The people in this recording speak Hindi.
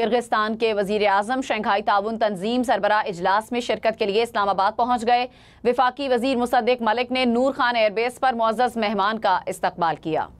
किर्गिस्तान के वजीर अजम शंघाई ताउन तंजीम सरबरा अजलास में शिरकत के लिए इस्लामाबाद पहुंच गए विफाकी वजीर मुसद्दिक मलिक ने नूर खान एयरबेस पर मोज मेहमान का इस्तबाल किया